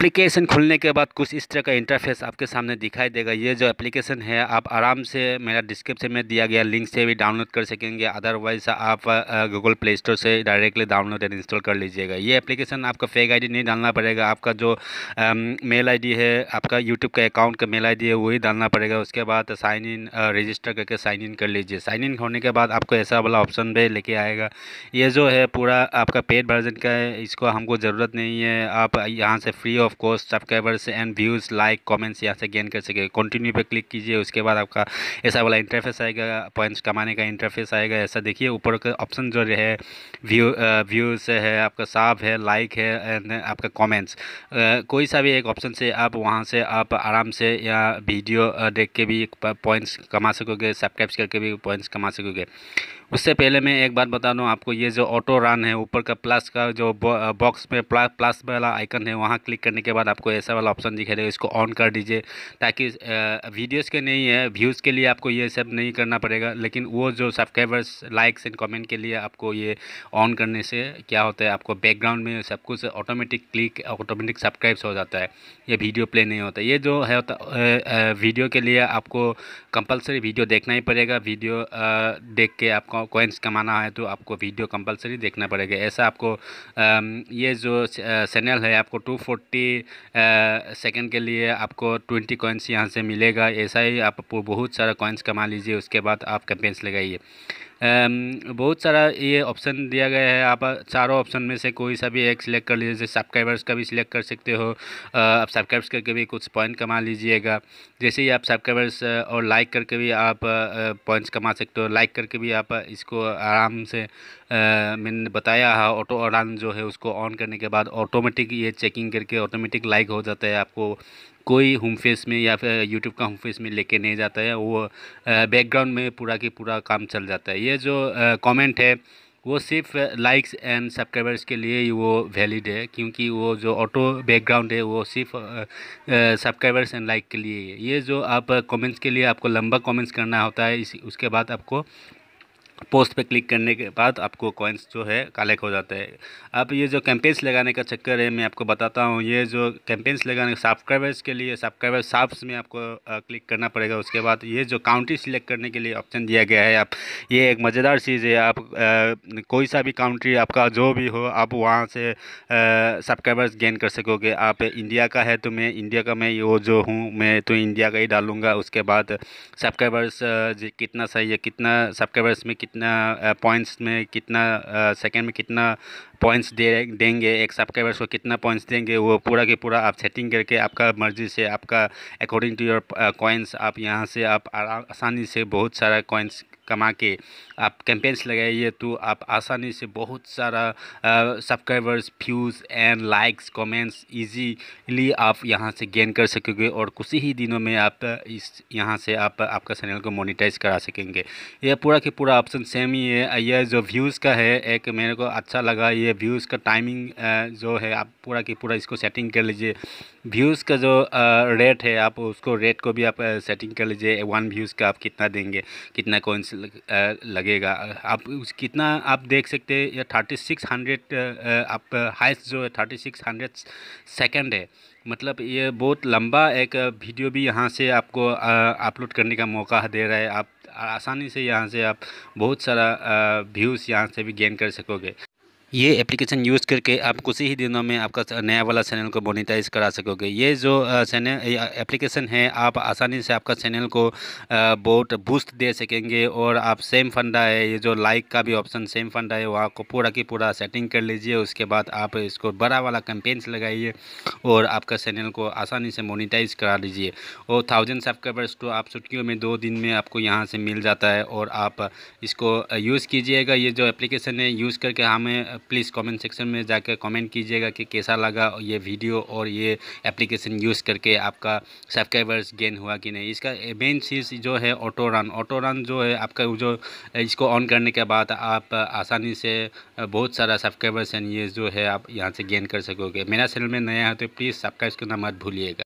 application खुलने के बाद कुछ इस तरह का इंटरफेस आपके सामने दिखाई देगा ये जो एप्लीकेशन है आप आराम से मेरा डिस्क्रिप्शन में दिया गया लिंक से भी डाउनलोड कर सकेंगे अदरवाइज आप गूगल प्ले स्टोर से डायरेक्टली डाउनलोड एंड इंस्टॉल कर लीजिएगा ये एप्लीकेशन आपका फेक आईडी नहीं डालना पड़ेगा आपका जो मेल आई है आपका यूट्यूब का अकाउंट का मेल आई है वही डालना पड़ेगा उसके बाद साइन इन रजिस्टर करके साइन इन कर लीजिए साइन इन होने के बाद आपको ऐसा वाला ऑप्शन भी लेके आएगा ये जो है पूरा आपका पेड वर्जन का है इसको हमको ज़रूरत नहीं है आप यहाँ से फ्री ऑफ ऑफ कोर्स subscribers and views like comments यहाँ से गेन कर सके कंटिन्यू पे क्लिक कीजिए उसके बाद आपका ऐसा वाला इंटरफेस आएगा पॉइंट्स कमाने का इंटरफेस आएगा ऐसा देखिए ऊपर का ऑप्शन जो है व्यू व्यूज़ है आपका साफ है लाइक है एंड आपका कॉमेंट्स कोई सा भी एक ऑप्शन से आप वहाँ से आप आराम से या वीडियो देख के भी पॉइंट्स कमा सकोगे सब्सक्राइब्स करके भी पॉइंट्स कमा सकोगे उससे पहले मैं एक बात बता दूँ आपको ये जो ऑटो रन है ऊपर का प्लस का जो बॉक्स में प्लस वाला आइकन है वहाँ क्लिक करने करने के बाद आपको ऐसा वाला ऑप्शन दिखा देगा इसको ऑन कर दीजिए ताकि वीडियोस के नहीं है व्यूज़ के लिए आपको ये सब नहीं करना पड़ेगा लेकिन वो जो सब्सक्राइबर्स लाइक्स एंड कमेंट के लिए आपको ये ऑन करने से क्या होता है आपको बैकग्राउंड में सब कुछ ऑटोमेटिक क्लिक ऑटोमेटिक सब्सक्राइब्स हो जाता है ये वीडियो प्ले नहीं होता ये जो है होता वीडियो के लिए आपको कंपलसरी वीडियो देखना ही पड़ेगा वीडियो देख के आपको कोइंस कमाना है तो आपको वीडियो कंपलसरी देखना पड़ेगा ऐसा आपको ये जो चैनल है आपको टू फोर्टी सेकंड के लिए आपको ट्वेंटी कॉइन्स यहाँ से मिलेगा ऐसा ही आप बहुत सारा कॉइन्स कमा लीजिए उसके बाद आप कैंपेंस लगाइए बहुत सारा ये ऑप्शन दिया गया है आप चारों ऑप्शन में से कोई सा भी एक सिलेक्ट कर लीजिए जैसे सब्सक्राइबर्स का भी सिलेक्ट कर सकते हो आप सब्सक्राइब्स करके भी कुछ पॉइंट कमा लीजिएगा जैसे ही आप सब्सक्राइबर्स और लाइक करके भी आप पॉइंट्स कमा सकते हो लाइक करके भी आप इसको आराम से मैंने बताया है ऑटो ऑडान जो है उसको ऑन करने के बाद ऑटोमेटिक ये चेकिंग करके ऑटोमेटिक लाइक हो जाता है आपको कोई होम फेस में या फिर यूट्यूब का होम फेस में लेके नहीं जाता है वो बैकग्राउंड में पूरा की पूरा काम चल जाता है ये जो कमेंट है वो सिर्फ लाइक्स एंड सब्सक्राइबर्स के लिए ही वो वैलिड है क्योंकि वो जो ऑटो बैकग्राउंड है वो सिर्फ सब्सक्राइबर्स एंड लाइक के लिए है ये जो आप कमेंट्स के लिए आपको लंबा कमेंट्स करना होता है इस उसके बाद आपको पोस्ट पे क्लिक करने के बाद आपको कॉइन्स जो है कलेक्ट हो जाते हैं अब ये जो कैंपेन्स लगाने का चक्कर है मैं आपको बताता हूँ ये जो कैंपेन्स लगाने सब्सक्राइबर्स के लिए सब्सक्राइबर साफ्स में आपको क्लिक करना पड़ेगा उसके बाद ये जो काउंटी सिलेक्ट करने के लिए ऑप्शन दिया गया है आप ये एक मज़ेदार चीज़ है आप आ, कोई सा भी काउंट्री आपका जो भी हो आप वहाँ से सब्सक्राइबर्स गेन कर सकोगे आप इंडिया का है तो मैं इंडिया का मैं वो जो हूँ मैं तो इंडिया का ही डालूँगा उसके बाद सब्सक्राइबर्स कितना सही है कितना सब्सक्राइबर्स में कितना पॉइंट्स में कितना सेकंड में कितना पॉइंट्स दे देंगे एक सब्सक्राइबर्स को कितना पॉइंट्स देंगे वो पूरा के पूरा आप सेटिंग करके आपका मर्जी से आपका अकॉर्डिंग टू योर कॉइन्स आप यहाँ से आप आसानी से बहुत सारा कॉइन्स कमा के आप कैंपेन्स लगाइए तो आप आसानी से बहुत सारा subscribers views and likes comments easily आप यहाँ से गेन कर सकोगे और कुछ ही दिनों में आप इस यहाँ से आप आपका चैनल को मोनिटाइज करा सकेंगे यह पूरा के पूरा ऑप्शन सेम ही है यह जो व्यूज़ का है एक मेरे को अच्छा लगा ये व्यूज़ का टाइमिंग जो है आप पूरा के पूरा इसको सेटिंग कर लीजिए व्यूज़ का जो रेट है आप उसको रेट को भी आप सेटिंग कर लीजिए वन व्यूज़ का आप कितना देंगे कितना कौन लगेगा आप उस कितना आप देख सकते हैं या थर्टी सिक्स हंड्रेड आप हाइस्ट जो है थर्टी सिक्स हंड्रेड सेकेंड है मतलब ये बहुत लंबा एक वीडियो भी यहाँ से आपको अपलोड करने का मौका दे रहा है आप आसानी से यहाँ से आप बहुत सारा व्यूज़ यहाँ से भी गेन कर सकोगे ये एप्लीकेशन यूज़ करके आप कुछ ही दिनों में आपका नया वाला चैनल को मोनिटाइज करा सकोगे ये जो चैनल एप्लीकेशन है आप आसानी से आपका चैनल को बोट बूस्ट दे सकेंगे और आप सेम फंडा है ये जो लाइक का भी ऑप्शन सेम फंडा है वहाँ को पूरा की पूरा सेटिंग कर लीजिए उसके बाद आप इसको बड़ा वाला कैंपेन्स लगाइए और आपका चैनल को आसानी से मोनिटाइज करा लीजिए और थाउजेंड सब्सक्राइबर्स को आप छुट्टियों में दो दिन में आपको यहाँ से मिल जाता है और आप इसको यूज़ कीजिएगा ये जो एप्लीकेशन है यूज़ करके हमें प्लीज़ कमेंट सेक्शन में जाकर कमेंट कीजिएगा कि कैसा लगा ये वीडियो और ये एप्लीकेशन यूज़ करके आपका सब्सक्राइबर्स गेन हुआ कि नहीं इसका मेन चीज़ जो है ऑटो रन ऑटो रन जो है आपका जो इसको ऑन करने के बाद आप आसानी से बहुत सारा सब्सक्राइबर्स एंड ये जो है आप यहाँ से गेन कर सकोगे मेरा चैनल में नया है तो प्लीज़ सब्सक्राइब करना मत भूलिएगा